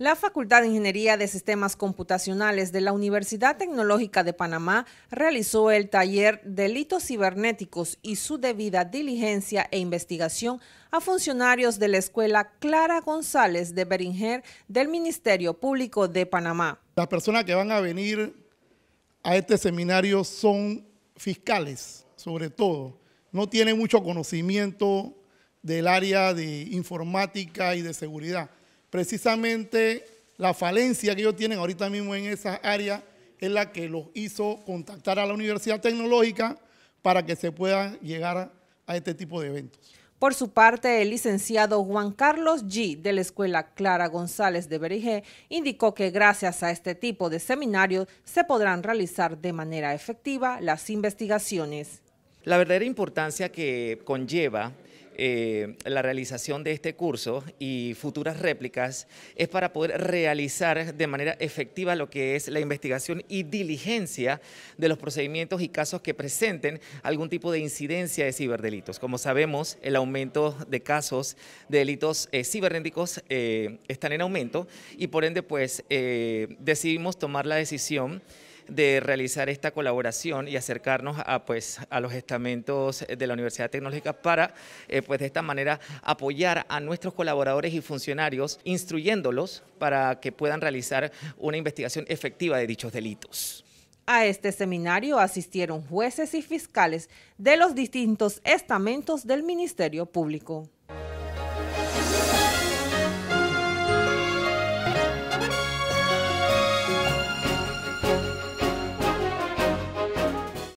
La Facultad de Ingeniería de Sistemas Computacionales de la Universidad Tecnológica de Panamá realizó el taller Delitos Cibernéticos y su debida diligencia e investigación a funcionarios de la Escuela Clara González de Beringer del Ministerio Público de Panamá. Las personas que van a venir a este seminario son fiscales, sobre todo. No tienen mucho conocimiento del área de informática y de seguridad precisamente la falencia que ellos tienen ahorita mismo en esa área es la que los hizo contactar a la Universidad Tecnológica para que se puedan llegar a este tipo de eventos. Por su parte, el licenciado Juan Carlos G. de la Escuela Clara González de Berigé indicó que gracias a este tipo de seminarios se podrán realizar de manera efectiva las investigaciones. La verdadera importancia que conlleva eh, la realización de este curso y futuras réplicas es para poder realizar de manera efectiva lo que es la investigación y diligencia de los procedimientos y casos que presenten algún tipo de incidencia de ciberdelitos. Como sabemos, el aumento de casos de delitos eh, cibernéticos eh, están en aumento y por ende pues decidimos tomar la decisión de realizar esta colaboración y acercarnos a, pues, a los estamentos de la Universidad Tecnológica para, eh, pues, de esta manera apoyar a nuestros colaboradores y funcionarios, instruyéndolos para que puedan realizar una investigación efectiva de dichos delitos. A este seminario asistieron jueces y fiscales de los distintos estamentos del Ministerio Público.